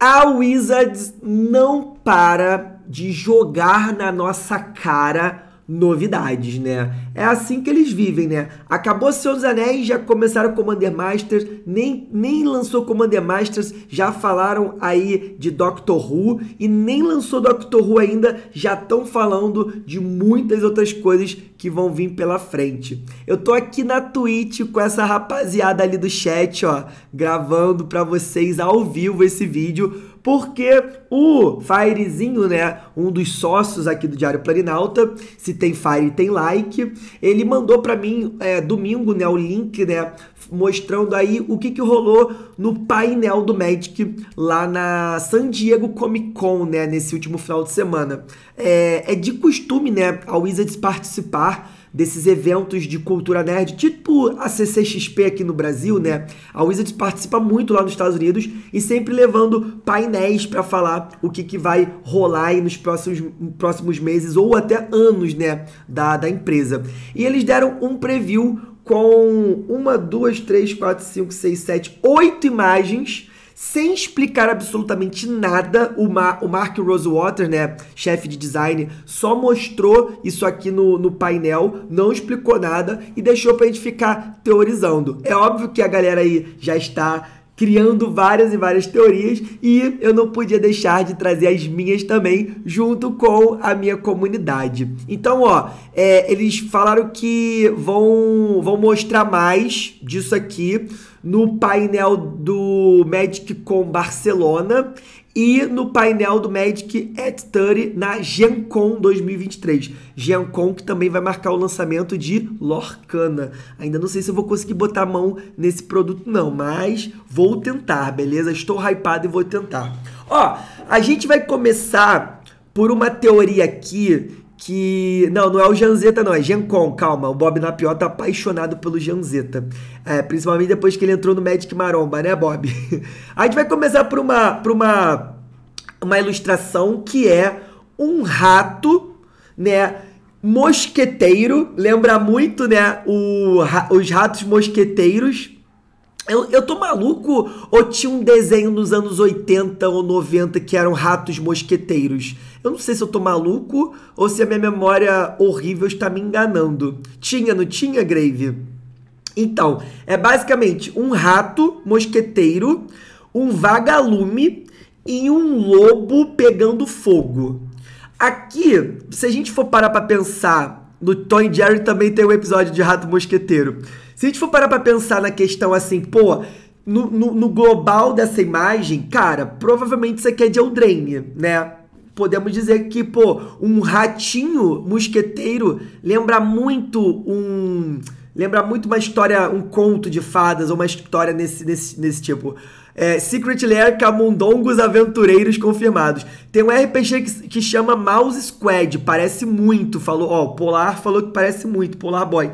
A Wizards não para de jogar na nossa cara novidades, né? É assim que eles vivem, né? Acabou Senhor dos Anéis, já começaram Commander Masters, nem, nem lançou Commander Masters, já falaram aí de Doctor Who, e nem lançou Doctor Who ainda, já estão falando de muitas outras coisas que vão vir pela frente. Eu tô aqui na Twitch com essa rapaziada ali do chat, ó, gravando para vocês ao vivo esse vídeo, porque o Firezinho, né, um dos sócios aqui do Diário Planinalta, se tem Fire tem like, ele mandou para mim é, domingo, né, o link, né, mostrando aí o que, que rolou no painel do Magic lá na San Diego Comic Con, né, nesse último final de semana. É, é de costume, né, a Wizards participar desses eventos de cultura nerd, tipo a CCXP aqui no Brasil, né? A Wizards participa muito lá nos Estados Unidos e sempre levando painéis para falar o que, que vai rolar aí nos próximos, próximos meses ou até anos, né? Da, da empresa. E eles deram um preview com uma, duas, três, quatro, cinco, seis, sete, oito imagens sem explicar absolutamente nada, o, Ma o Mark Rosewater, né, chefe de design, só mostrou isso aqui no, no painel, não explicou nada e deixou pra gente ficar teorizando. É óbvio que a galera aí já está criando várias e várias teorias e eu não podia deixar de trazer as minhas também junto com a minha comunidade. Então, ó, é, eles falaram que vão, vão mostrar mais disso aqui no painel do Magic com Barcelona e no painel do Magic at 30 na Gen Con 2023. Gen Con que também vai marcar o lançamento de Lorcana. Ainda não sei se eu vou conseguir botar a mão nesse produto não, mas vou tentar, beleza? Estou hypado e vou tentar. Ó, a gente vai começar por uma teoria aqui que. Não, não é o Janzeta, não, é Gencon, calma. O Bob Napió tá apaixonado pelo Janzeta. É, principalmente depois que ele entrou no Magic Maromba, né, Bob? A gente vai começar por uma, por uma, uma ilustração que é um rato, né? Mosqueteiro, lembra muito, né? O, os ratos mosqueteiros eu, eu tô maluco ou tinha um desenho nos anos 80 ou 90 que eram ratos mosqueteiros? Eu não sei se eu tô maluco ou se a minha memória horrível está me enganando. Tinha, não tinha, Grave? Então, é basicamente um rato mosqueteiro, um vagalume e um lobo pegando fogo. Aqui, se a gente for parar pra pensar no Toy Jerry também tem um episódio de Rato Mosqueteiro. Se a gente for parar pra pensar na questão assim, pô, no, no, no global dessa imagem, cara, provavelmente isso aqui é de Eldraine, né? Podemos dizer que, pô, um ratinho mosqueteiro lembra muito um lembra muito uma história, um conto de fadas, ou uma história nesse, nesse, nesse tipo. É, Secret Lair Camundongos Aventureiros Confirmados. Tem um RPG que, que chama Mouse Squad, parece muito, falou, ó, Polar falou que parece muito, Polar Boy.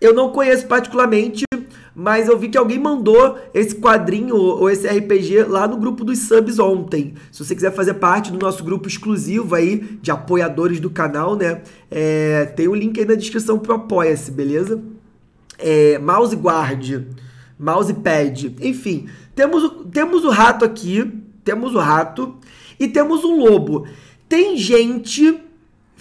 Eu não conheço particularmente, mas eu vi que alguém mandou esse quadrinho ou esse RPG lá no grupo dos subs ontem. Se você quiser fazer parte do nosso grupo exclusivo aí de apoiadores do canal, né? É, tem o um link aí na descrição pro Apoia-se, beleza? É, Mouse Guard mousepad. Enfim, temos o, temos o rato aqui, temos o rato e temos o lobo. Tem gente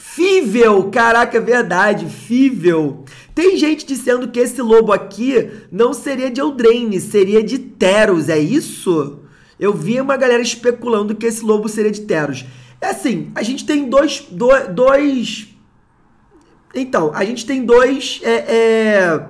Fível, caraca, é verdade, fível. Tem gente dizendo que esse lobo aqui não seria de Eldraine, seria de Teros, é isso? Eu vi uma galera especulando que esse lobo seria de Teros. É assim, a gente tem dois... dois... Então, a gente tem dois... É, é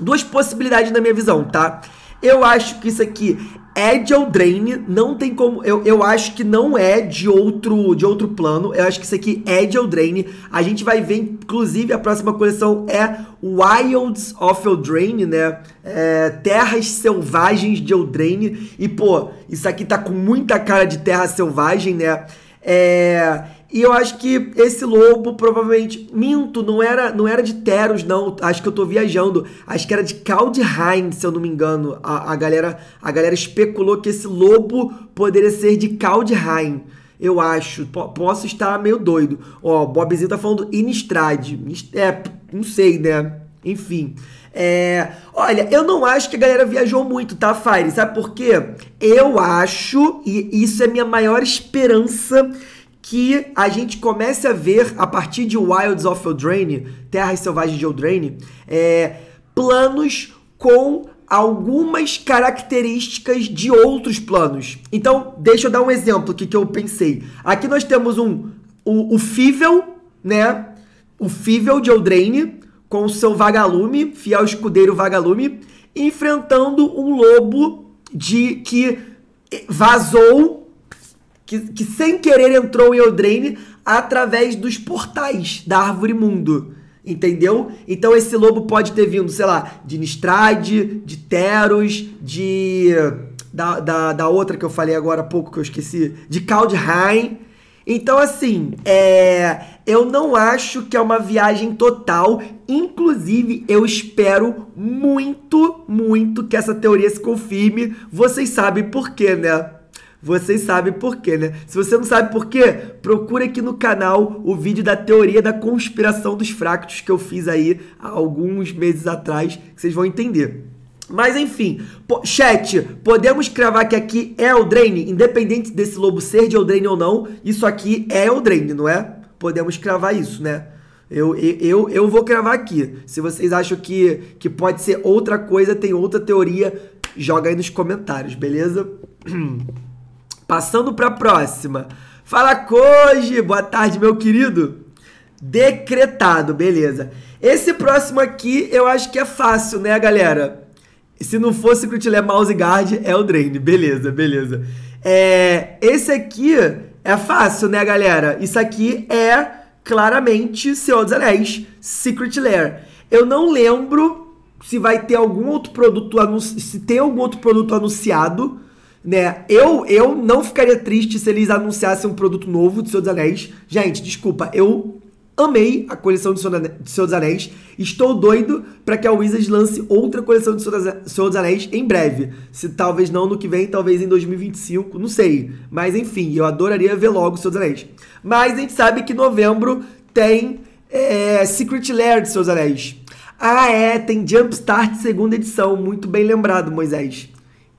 duas possibilidades na minha visão, tá? Eu acho que isso aqui é de Eldraine, não tem como. Eu, eu acho que não é de outro de outro plano. Eu acho que isso aqui é de Eldraine. A gente vai ver, inclusive, a próxima coleção é Wilds of Eldraine, né? É, terras Selvagens de Eldraine. E, pô, isso aqui tá com muita cara de Terra Selvagem, né? É, e eu acho que esse lobo provavelmente. Minto, não era não era de Teros, não. Acho que eu tô viajando. Acho que era de Kaldheim, se eu não me engano. A, a, galera, a galera especulou que esse lobo poderia ser de Kaldheim. Eu acho. P posso estar meio doido. Ó, Bobzinho tá falando Inistrad. É, não sei, né? Enfim. É, olha, eu não acho que a galera viajou muito, tá, Fire? Sabe por quê? Eu acho, e isso é minha maior esperança que a gente comece a ver, a partir de Wilds of Eldraine, Terras Selvagens de Eldraine, é, planos com algumas características de outros planos. Então, deixa eu dar um exemplo aqui que eu pensei. Aqui nós temos um o, o Fível, né? O Fível de Eldraine, com seu vagalume, fiel escudeiro vagalume, enfrentando um lobo de que vazou que, que sem querer entrou em Eldraine através dos portais da Árvore Mundo. Entendeu? Então esse lobo pode ter vindo, sei lá, de Nistrade, de Teros, de. Da, da, da, outra que eu falei agora há pouco que eu esqueci, de Kaldheim. Então, assim, é, eu não acho que é uma viagem total. Inclusive, eu espero muito, muito que essa teoria se confirme. Vocês sabem por quê, né? Vocês sabem por quê, né? Se você não sabe por quê, procura aqui no canal o vídeo da teoria da conspiração dos fractos que eu fiz aí há alguns meses atrás, que vocês vão entender. Mas enfim, po chat, podemos cravar que aqui é o Eldraine, independente desse lobo ser de Eldraine ou não, isso aqui é Eldraine, não é? Podemos cravar isso, né? Eu, eu, eu vou cravar aqui. Se vocês acham que, que pode ser outra coisa, tem outra teoria, joga aí nos comentários, beleza? Passando para a próxima. Fala, Koji! Boa tarde, meu querido. Decretado, beleza. Esse próximo aqui eu acho que é fácil, né, galera? Se não fosse Crutilé Mouse Guard, é o Drain. Beleza, beleza. É, esse aqui é fácil, né, galera? Isso aqui é claramente Senhor dos Anéis, Secret Lair. Eu não lembro se vai ter algum outro produto se tem algum outro produto anunciado né? Eu, eu não ficaria triste se eles anunciassem um produto novo de Senhor dos Anéis. Gente, desculpa, eu amei a coleção de Senhor dos Anéis. Estou doido para que a Wizards lance outra coleção de Senhor dos Anéis em breve. Se talvez não no que vem, talvez em 2025, não sei. Mas enfim, eu adoraria ver logo Senhor dos Anéis. Mas a gente sabe que novembro tem é, Secret Lair de Senhor dos Anéis. Ah, é, tem Jumpstart segunda edição. Muito bem lembrado, Moisés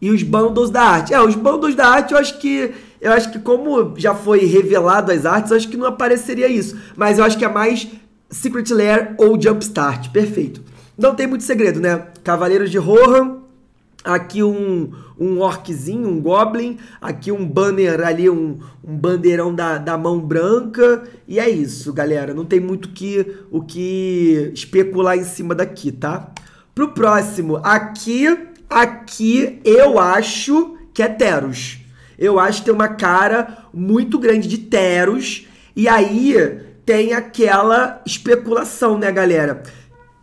e os bundles da arte. É, os bundles da arte eu acho que. Eu acho que, como já foi revelado as artes, eu acho que não apareceria isso. Mas eu acho que é mais Secret Lair ou Jumpstart. Perfeito. Não tem muito segredo, né? Cavaleiros de Rohan. Aqui um, um orczinho, um goblin. Aqui um banner ali, um, um bandeirão da, da mão branca. E é isso, galera. Não tem muito que, o que especular em cima daqui, tá? Pro próximo, aqui Aqui eu acho que é Teros. Eu acho que tem uma cara muito grande de Teros. E aí tem aquela especulação, né, galera?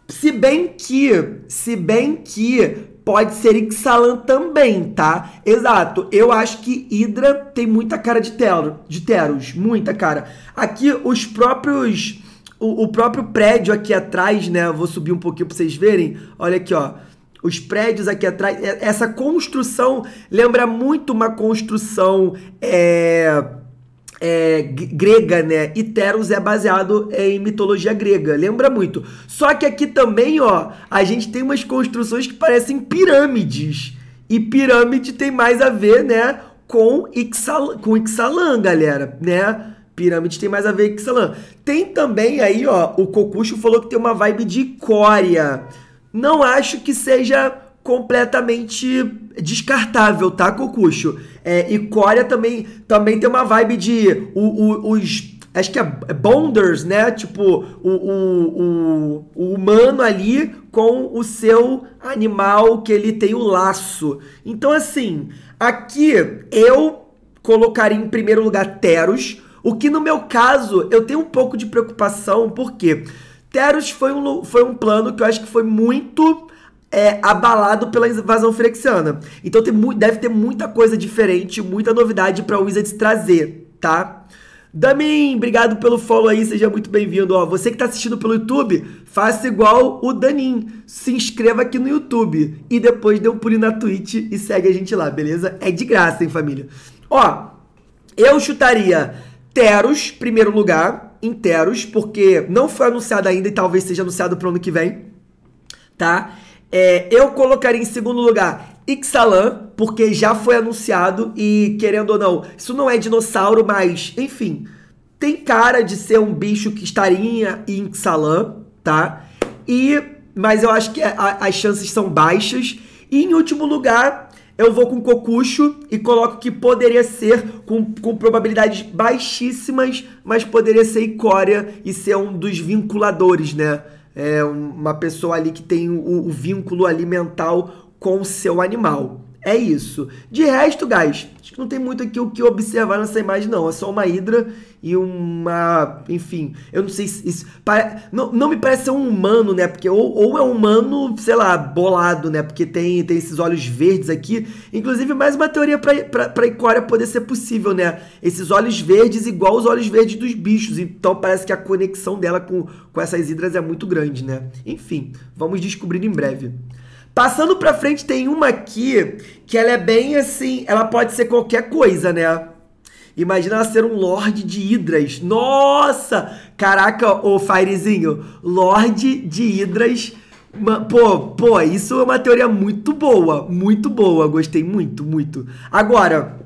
Se bem que, se bem que pode ser Ixalan também, tá? Exato. Eu acho que Hydra tem muita cara de, tero, de Teros, muita cara. Aqui os próprios o, o próprio prédio aqui atrás, né? Eu vou subir um pouquinho para vocês verem. Olha aqui, ó. Os prédios aqui atrás, é, essa construção lembra muito uma construção é, é, grega, né? E Teros é baseado em mitologia grega, lembra muito. Só que aqui também, ó, a gente tem umas construções que parecem pirâmides. E pirâmide tem mais a ver, né, com Ixalan, com Ixalan galera, né? Pirâmide tem mais a ver com Ixalan. Tem também aí, ó, o Cocucho falou que tem uma vibe de Coreia não acho que seja completamente descartável, tá, Cocucho? É, e Coreia também, também tem uma vibe de o, o, os acho que é Bonders, né? Tipo, o, o, o, o, humano ali com o seu animal que ele tem o laço. Então, assim, aqui eu colocaria em primeiro lugar Teros, o que no meu caso eu tenho um pouco de preocupação, porque Teros foi um, foi um plano que eu acho que foi muito é, abalado pela invasão frexiana. Então tem, deve ter muita coisa diferente, muita novidade pra Wizards trazer, tá? Damin, obrigado pelo follow aí, seja muito bem-vindo. Ó, você que tá assistindo pelo YouTube, faça igual o Danin. Se inscreva aqui no YouTube e depois dê um pulinho na Twitch e segue a gente lá, beleza? É de graça, hein, família? Ó, eu chutaria Teros, primeiro lugar inteiros porque não foi anunciado ainda e talvez seja anunciado para o ano que vem, tá? É, eu colocaria em segundo lugar Ixalan, porque já foi anunciado e, querendo ou não, isso não é dinossauro, mas, enfim, tem cara de ser um bicho que estaria em Ixalan, tá? E, mas eu acho que a, as chances são baixas. E, em último lugar, eu vou com cocucho e coloco que poderia ser com, com probabilidades baixíssimas, mas poderia ser Icória e ser um dos vinculadores, né? É uma pessoa ali que tem o, o vínculo alimentar com o seu animal. É isso. De resto, guys, acho que não tem muito aqui o que observar nessa imagem, não. É só uma hidra e uma. Enfim, eu não sei se. Isso, não, não me parece ser um humano, né? Porque ou, ou é um humano, sei lá, bolado, né? Porque tem, tem esses olhos verdes aqui. Inclusive, mais uma teoria pra, pra, pra Icória poder ser possível, né? Esses olhos verdes igual os olhos verdes dos bichos. Então parece que a conexão dela com, com essas hidras é muito grande, né? Enfim, vamos descobrindo em breve. Passando pra frente, tem uma aqui que ela é bem assim. Ela pode ser qualquer coisa, né? Imagina ela ser um Lorde de Hidras. Nossa! Caraca, ô Firezinho, Lorde de Hidras. Pô, pô, isso é uma teoria muito boa, muito boa. Gostei muito, muito. Agora,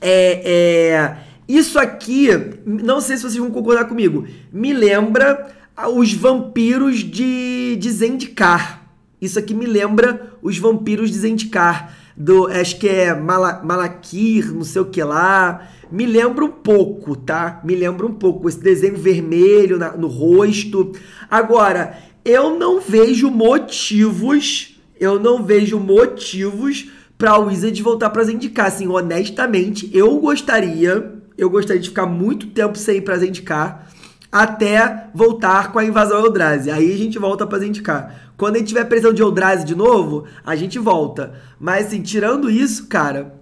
é, é, isso aqui, não sei se vocês vão concordar comigo, me lembra os vampiros de, de Zendikar. Isso aqui me lembra os vampiros de Zendikar. Do, acho que é Mala, Malakir, não sei o que lá. Me lembra um pouco, tá? Me lembra um pouco esse desenho vermelho na, no rosto. Agora, eu não vejo motivos, eu não vejo motivos para o Wizard voltar para Zendikar. Assim, honestamente, eu gostaria, eu gostaria de ficar muito tempo sem ir para Zendikar até voltar com a invasão Eldrazi. Aí a gente volta para Zendikar. Quando a gente tiver pressão de Eldrazi de novo, a gente volta. Mas assim, tirando isso, cara,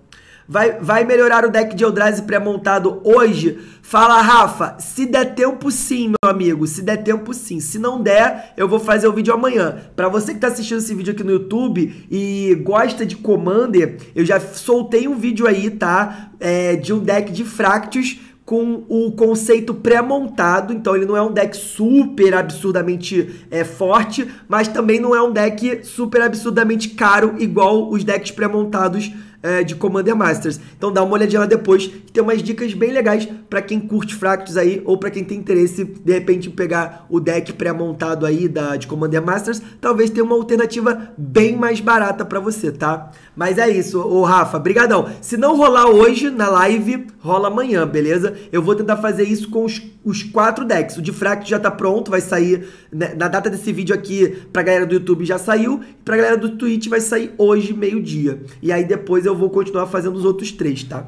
Vai, vai melhorar o deck de Eldrazi pré-montado hoje? Fala, Rafa, se der tempo sim, meu amigo, se der tempo sim. Se não der, eu vou fazer o vídeo amanhã. Para você que tá assistindo esse vídeo aqui no YouTube e gosta de Commander, eu já soltei um vídeo aí, tá? É, de um deck de Fractus com o conceito pré-montado, então ele não é um deck super absurdamente é, forte, mas também não é um deck super absurdamente caro, igual os decks pré-montados é, de Commander Masters. Então dá uma olhadinha lá depois, que tem umas dicas bem legais para quem curte Fractus aí, ou para quem tem interesse, de repente, em pegar o deck pré-montado aí da, de Commander Masters. Talvez tenha uma alternativa bem mais barata para você, tá? Mas é isso, ô Rafa, brigadão. Se não rolar hoje na live, rola amanhã, beleza? Eu vou tentar fazer isso com os, os quatro decks. O de Fractus já tá pronto, vai sair né, na data desse vídeo aqui, pra galera do YouTube já saiu, pra galera do Twitch vai sair hoje, meio-dia. E aí depois eu eu vou continuar fazendo os outros três, tá?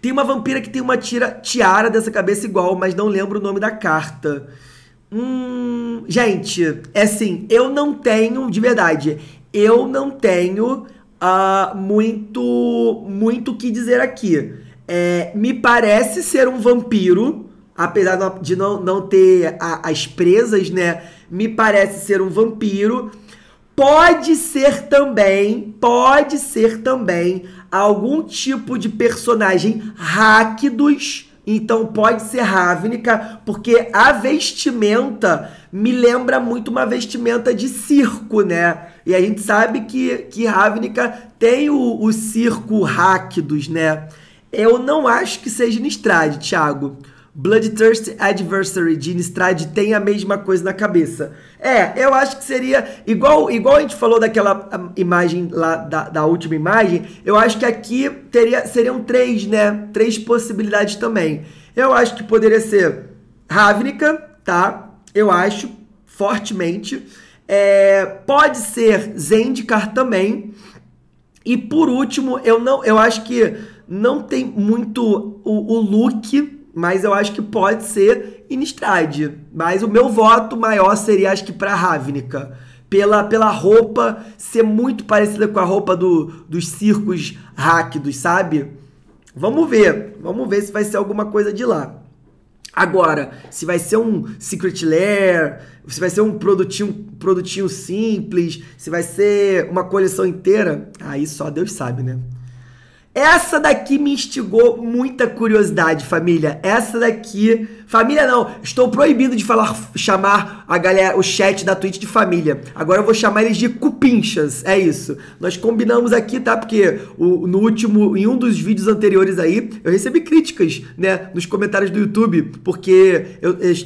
Tem uma vampira que tem uma tira, tiara dessa cabeça igual, mas não lembro o nome da carta. Hum, gente, é assim, eu não tenho, de verdade, eu não tenho uh, muito muito o que dizer aqui. É, me parece ser um vampiro, apesar de não, não ter a, as presas, né? Me parece ser um vampiro Pode ser também, pode ser também algum tipo de personagem Rakdos. Então pode ser Ravnica, porque a vestimenta me lembra muito uma vestimenta de circo, né? E a gente sabe que, que Ravnica tem o, o circo Rakdos, né? Eu não acho que seja Nistrade, Thiago. Bloodthirst Adversary de Innistrad tem a mesma coisa na cabeça. É, eu acho que seria igual, igual a gente falou daquela hum, imagem lá, da, da última imagem, eu acho que aqui teria, seriam três, né? Três possibilidades também. Eu acho que poderia ser Ravnica, tá? Eu acho, fortemente. É, pode ser Zendikar também. E por último, eu não, eu acho que não tem muito o, o look mas eu acho que pode ser Inistrad. Mas o meu voto maior seria, acho que, para Ravnica. Pela, pela roupa ser muito parecida com a roupa do, dos circos ráquidos, sabe? Vamos ver. Vamos ver se vai ser alguma coisa de lá. Agora, se vai ser um Secret Lair, se vai ser um produtinho, produtinho simples, se vai ser uma coleção inteira, aí só Deus sabe, né? Essa daqui me instigou muita curiosidade, família. Essa daqui, família não, estou proibido de falar chamar a galera, o chat da Twitch de família. Agora eu vou chamar eles de cupinchas, é isso. Nós combinamos aqui, tá? Porque o, no último, em um dos vídeos anteriores aí, eu recebi críticas, né, nos comentários do YouTube, porque eu, eu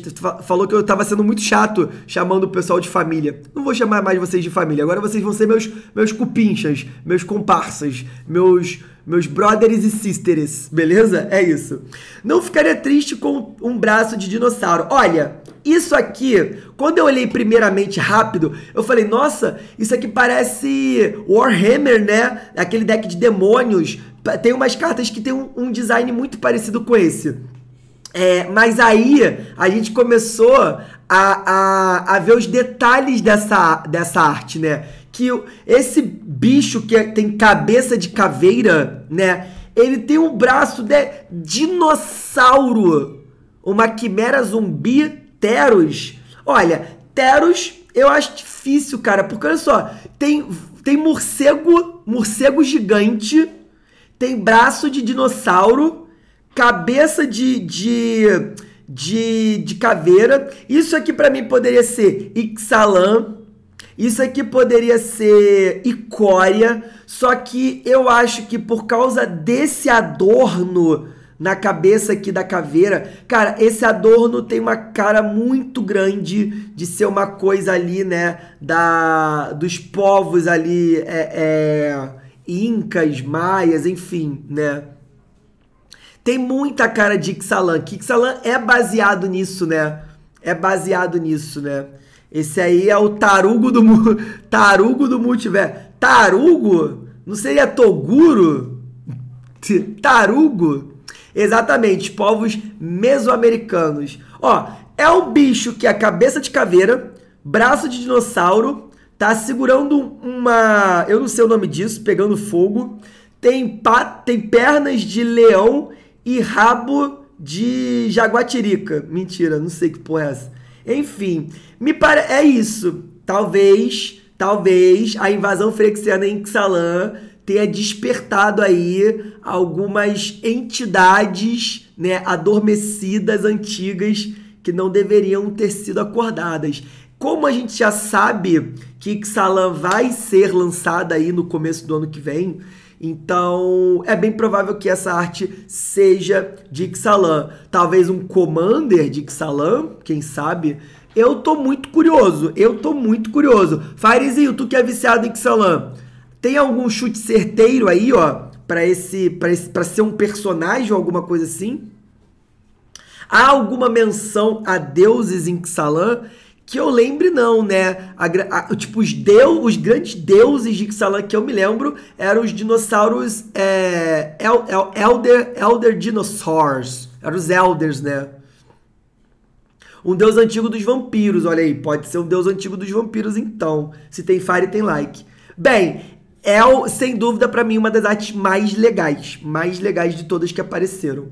falou que eu tava sendo muito chato chamando o pessoal de família. Não vou chamar mais vocês de família. Agora vocês vão ser meus meus cupinchas, meus comparsas, meus meus brothers e sisters, beleza? É isso. Não ficaria triste com um braço de dinossauro. Olha, isso aqui, quando eu olhei primeiramente rápido, eu falei, nossa, isso aqui parece Warhammer, né? Aquele deck de demônios. Tem umas cartas que tem um, um design muito parecido com esse. É, mas aí a gente começou a, a, a ver os detalhes dessa, dessa arte, né? que esse bicho que é, tem cabeça de caveira, né? Ele tem um braço de dinossauro. Uma quimera zumbi Teros. Olha, Teros eu acho difícil, cara, porque olha só, tem, tem morcego, morcego gigante, tem braço de dinossauro, cabeça de, de, de, de caveira. Isso aqui para mim poderia ser Ixalan, isso aqui poderia ser icória, só que eu acho que por causa desse adorno na cabeça aqui da caveira, cara, esse adorno tem uma cara muito grande de ser uma coisa ali, né, da dos povos ali, é, é, incas, maias, enfim, né? Tem muita cara de Ixalan. Que Ixalan é baseado nisso, né? É baseado nisso, né? Esse aí é o tarugo do tarugo do multiverso. Tarugo? Não seria Toguro? Tarugo? Exatamente, povos mesoamericanos. Ó, é um bicho que é cabeça de caveira, braço de dinossauro, tá segurando uma, eu não sei o nome disso, pegando fogo, tem pa, tem pernas de leão e rabo de jaguatirica. Mentira, não sei que porra é essa. Enfim, me para é isso. Talvez, talvez a invasão frexiana em Xalan tenha despertado aí algumas entidades, né, adormecidas antigas que não deveriam ter sido acordadas. Como a gente já sabe que Xalan vai ser lançada aí no começo do ano que vem, então, é bem provável que essa arte seja de Xalan. Talvez um Commander de Xalan, quem sabe? Eu tô muito curioso, eu tô muito curioso. Farizinho, tu que é viciado em Xalan, tem algum chute certeiro aí, ó, para esse, pra esse, pra ser um personagem ou alguma coisa assim? Há alguma menção a deuses em Xalan? que eu lembre não, né? A, a, tipo, os, deus, os grandes deuses de Ixalan que eu me lembro eram os dinossauros é, el, el, elder, elder Dinosaurs. Eram os Elders, né? Um deus antigo dos vampiros, olha aí. Pode ser um deus antigo dos vampiros, então. Se tem Fire, tem like. Bem, é, sem dúvida, para mim, uma das artes mais legais. Mais legais de todas que apareceram.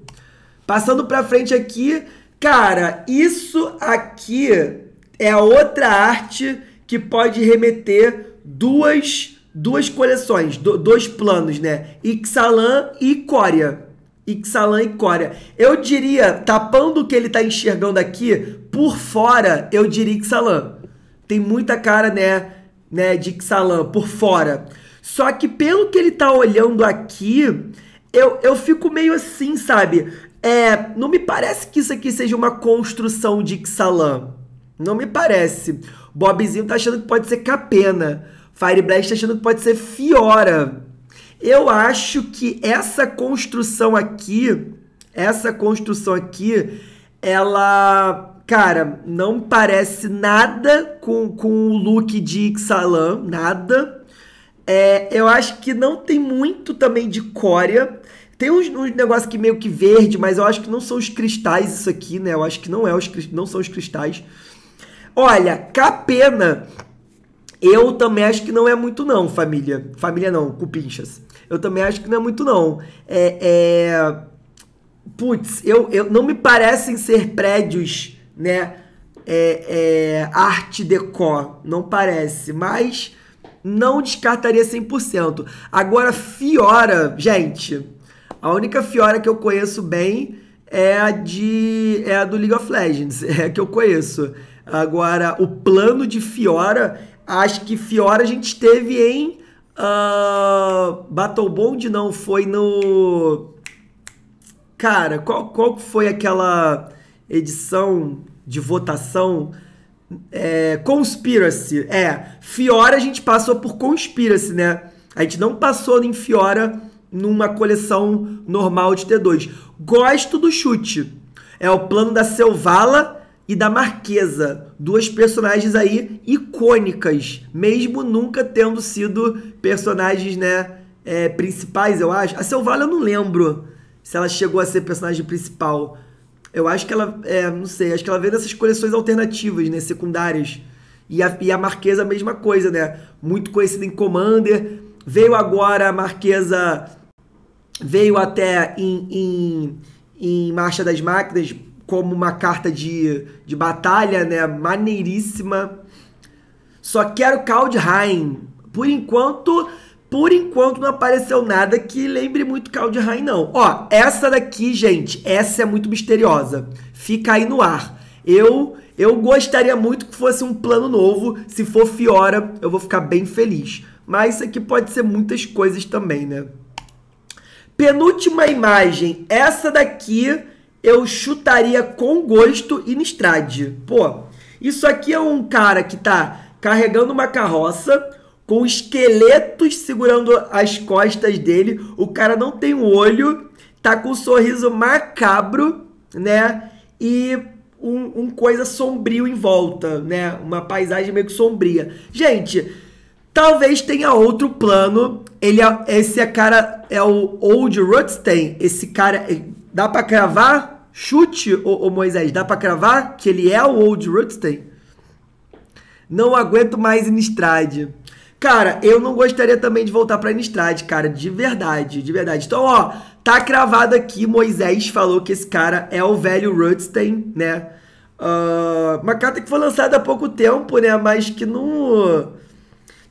Passando pra frente aqui, cara, isso aqui é a outra arte que pode remeter duas, duas coleções, do, dois planos, né? Ixalan e Coria. Ixalan e Coria. Eu diria, tapando o que ele está enxergando aqui, por fora, eu diria Ixalan. Tem muita cara, né, né, de Ixalan, por fora. Só que pelo que ele está olhando aqui, eu, eu fico meio assim, sabe? É, não me parece que isso aqui seja uma construção de Ixalan. Não me parece. Bobzinho tá achando que pode ser Capena. Fireblast tá achando que pode ser Fiora. Eu acho que essa construção aqui, essa construção aqui, ela cara, não parece nada com, com o look de Ixalan, nada. É, eu acho que não tem muito também de cória. Tem uns, uns negócios que meio que verde, mas eu acho que não são os cristais isso aqui, né? Eu acho que não é os não são os cristais. Olha, Capena, eu também acho que não é muito não, família. Família não, cupinchas. Eu também acho que não é muito não. É, é... Putz, eu, eu, não me parecem ser prédios, né? É, é, arte decor, não parece, mas não descartaria 100%. Agora, Fiora, gente, a única Fiora que eu conheço bem é a de é a do League of Legends, é a que eu conheço. Agora, o plano de Fiora, acho que Fiora a gente teve em uh, Battle Bond, não, foi no... Cara, qual, qual foi aquela edição de votação? É, conspiracy. É, Fiora a gente passou por Conspiracy, né? A gente não passou em Fiora numa coleção normal de T2. Gosto do chute. É o plano da Selvala e da Marquesa, duas personagens aí icônicas, mesmo nunca tendo sido personagens, né, é, principais, eu acho. A Selvala eu não lembro se ela chegou a ser personagem principal. Eu acho que ela, é, não sei, acho que ela veio dessas coleções alternativas, né, secundárias. E a, e a Marquesa, a mesma coisa, né, muito conhecida em Commander. Veio agora a Marquesa, veio até em, em, em Marcha das Máquinas, como uma carta de, de batalha, né? Maneiríssima. Só quero Kaldheim. Por enquanto, por enquanto não apareceu nada que lembre muito Kaldheim, não. Ó, essa daqui, gente, essa é muito misteriosa. Fica aí no ar. Eu eu gostaria muito que fosse um plano novo. Se for Fiora, eu vou ficar bem feliz. Mas isso aqui pode ser muitas coisas também, né? Penúltima imagem. Essa daqui eu chutaria com gosto Inistrade. Pô, isso aqui é um cara que tá carregando uma carroça com esqueletos segurando as costas dele. O cara não tem um olho, tá com um sorriso macabro, né? E um, um coisa sombrio em volta, né? Uma paisagem meio que sombria. Gente, talvez tenha outro plano. Ele é, esse é cara é o Old Rutstein. Esse cara dá para cravar? Chute, ô, ô Moisés, dá para cravar que ele é o Old Rutstein? Não aguento mais Inistrade. Cara, eu não gostaria também de voltar pra Inistrade, cara, de verdade, de verdade. Então, ó, tá cravado aqui, Moisés falou que esse cara é o velho Rutstein, né? Uh, uma carta que foi lançada há pouco tempo, né? Mas que não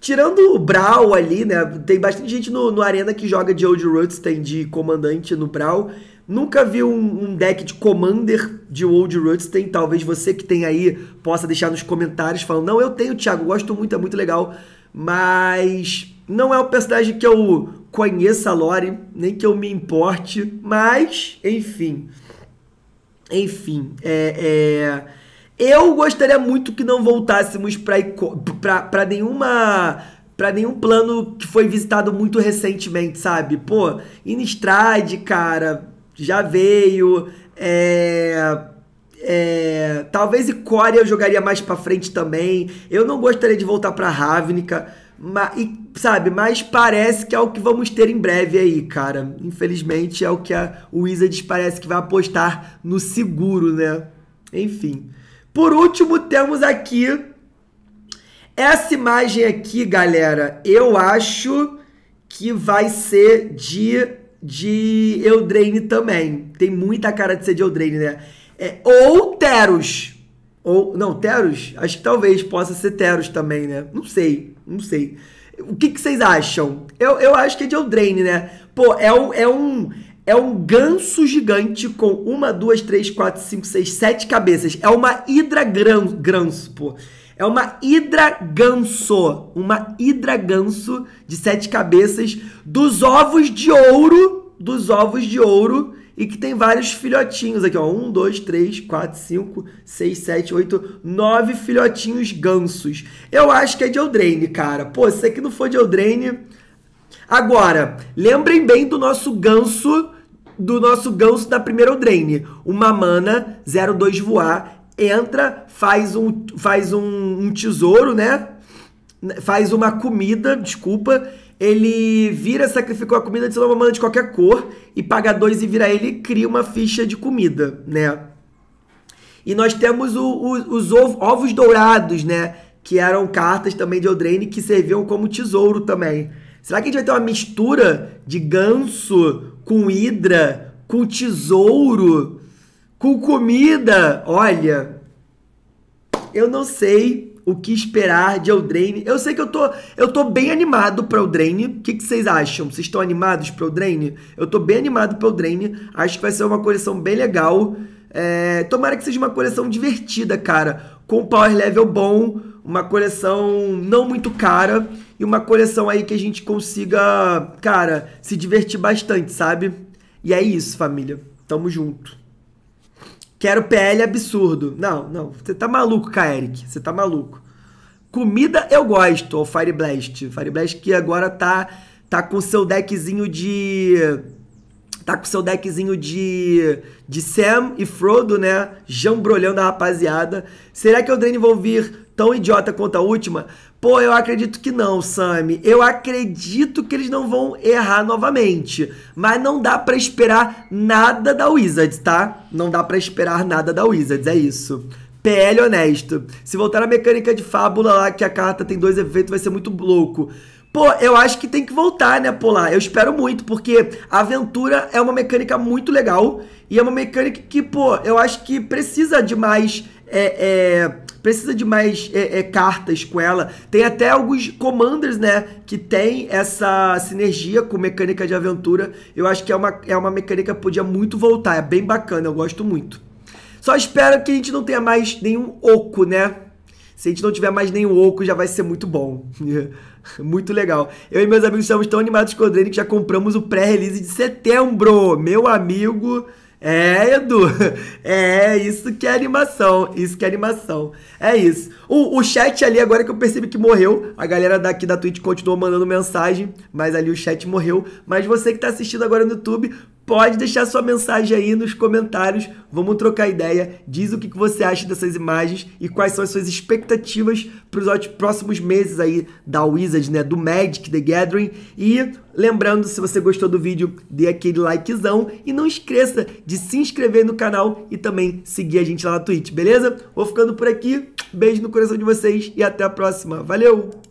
Tirando o Brawl ali, né? Tem bastante gente no, no Arena que joga de Old Roots, tem de comandante no Brawl. Nunca vi um, um, deck de Commander de Old Roots. Tem, talvez você que tem aí possa deixar nos comentários falando: Não, eu tenho, Thiago, gosto muito, é muito legal. Mas não é um personagem que eu conheça a lore, nem que eu me importe. Mas, enfim. Enfim, é... é... Eu gostaria muito que não voltássemos para nenhuma para nenhum plano que foi visitado muito recentemente, sabe? Pô, Inistrade, cara, já veio. É, é, talvez Icória eu jogaria mais para frente também. Eu não gostaria de voltar para Ravnica, mas, e, sabe? Mas parece que é o que vamos ter em breve aí, cara. Infelizmente é o que a Wizards parece que vai apostar no seguro, né? Enfim. Por último, temos aqui essa imagem aqui, galera. Eu acho que vai ser de, de Eldraine também. Tem muita cara de ser de Eldraine, né? É, ou Teros. Ou, não, Teros? Acho que talvez possa ser Teros também, né? Não sei, não sei. O que, que vocês acham? Eu, eu acho que é de Eldraine, né? Pô, é, um, é um é um ganso gigante com uma, duas, três, quatro, cinco, seis, sete cabeças. É uma hidra gran, granso, pô. É uma hidra ganso. Uma hidra ganso de sete cabeças dos ovos de ouro. Dos ovos de ouro. E que tem vários filhotinhos aqui, ó. Um, dois, três, quatro, cinco, seis, sete, oito, nove filhotinhos gansos. Eu acho que é de Eldraine, cara. Pô, se isso é aqui não for de Eldraine... Agora, lembrem bem do nosso ganso do nosso ganso da primeira drain. Uma mana, 02 voar, entra, faz um, faz um, um tesouro, né? Faz uma comida, desculpa. Ele vira, sacrificou a comida de uma mana de qualquer cor e paga dois e vira ele e cria uma ficha de comida, né? E nós temos o, o, os ovo, ovos dourados, né? Que eram cartas também de Eldraine que serviam como tesouro também. Será que a gente vai ter uma mistura de ganso com hidra, com tesouro, com comida. Olha, eu não sei o que esperar de Eldraine. Eu sei que eu tô, eu tô bem animado para Eldraine. O que, vocês acham? Vocês estão animados para Eldraine? Eu tô bem animado para Eldraine. Acho que vai ser uma coleção bem legal. É, tomara que seja uma coleção divertida, cara. Com power level bom, uma coleção não muito cara e uma coleção aí que a gente consiga, cara, se divertir bastante, sabe? E é isso, família. Tamo junto. Quero PL absurdo. Não, não. Você tá maluco, Kaeric. Você tá maluco. Comida eu gosto, o Fire Blast. Fire Blast que agora tá, tá com seu deckzinho de. Tá com seu deckzinho de. De Sam e Frodo, né? Jambrolhando a rapaziada. Será que o Drain vão vir tão idiota quanto a última? Pô, eu acredito que não, Sami. Eu acredito que eles não vão errar novamente. Mas não dá para esperar nada da Wizards, tá? Não dá para esperar nada da Wizards, é isso. PL honesto. Se voltar à mecânica de fábula lá, que a carta tem dois efeitos, vai ser muito louco. Pô, eu acho que tem que voltar, né, Polar? Eu espero muito, porque a aventura é uma mecânica muito legal e é uma mecânica que, pô, eu acho que precisa de mais é, é precisa de mais é, é, cartas com ela. Tem até alguns commanders, né? Que tem essa sinergia com mecânica de aventura. Eu acho que é uma, é uma mecânica que podia muito voltar. É bem bacana, eu gosto muito. Só espero que a gente não tenha mais nenhum oco, né? Se a gente não tiver mais nenhum oco, já vai ser muito bom. muito legal. Eu e meus amigos estamos tão animados com o Drane que já compramos o pré-release de setembro. Meu amigo... É, Edu, é isso que é animação, isso que é animação, é isso. O, o chat ali, agora que eu percebi que morreu, a galera daqui da Twitch continuou mandando mensagem, mas ali o chat morreu. Mas você que está assistindo agora no YouTube, pode deixar sua mensagem aí nos comentários. Vamos trocar ideia. Diz o que você acha dessas imagens e quais são as suas expectativas para os próximos meses aí da Wizard, né? Do Magic The Gathering. E lembrando, se você gostou do vídeo, dê aquele likezão. E não esqueça de se inscrever no canal e também seguir a gente lá na Twitch, beleza? Vou ficando por aqui. Beijo no coração de vocês e até a próxima. Valeu!